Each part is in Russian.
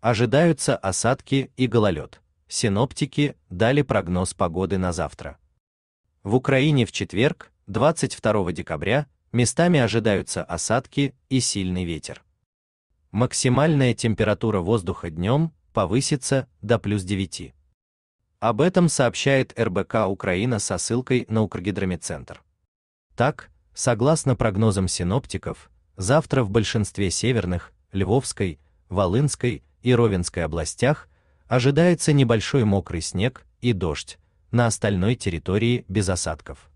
Ожидаются осадки и гололед. Синоптики дали прогноз погоды на завтра. В Украине в четверг, 22 декабря, местами ожидаются осадки и сильный ветер. Максимальная температура воздуха днем повысится до плюс 9. Об этом сообщает РБК Украина со ссылкой на Укргидромедцентр. Так, согласно прогнозам синоптиков, завтра в большинстве северных, Львовской, Волынской, и Ровенской областях ожидается небольшой мокрый снег и дождь, на остальной территории без осадков.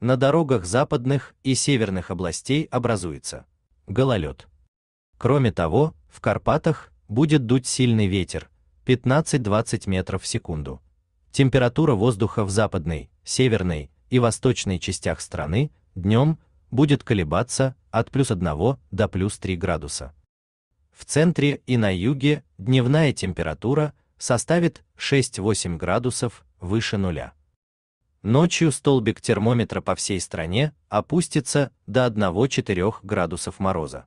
На дорогах западных и северных областей образуется гололед. Кроме того, в Карпатах будет дуть сильный ветер 15-20 метров в секунду. Температура воздуха в западной, северной и восточной частях страны днем будет колебаться от плюс 1 до плюс 3 градуса. В центре и на юге дневная температура составит 6-8 градусов выше нуля. Ночью столбик термометра по всей стране опустится до 1-4 градусов мороза.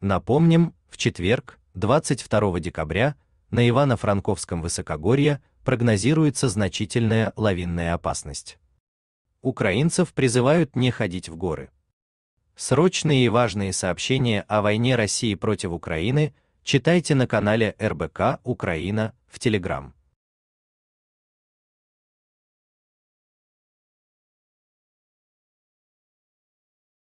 Напомним, в четверг, 22 декабря, на Ивано-Франковском высокогорье прогнозируется значительная лавинная опасность украинцев призывают не ходить в горы. Срочные и важные сообщения о войне России против Украины читайте на канале РБК Украина в Телеграм.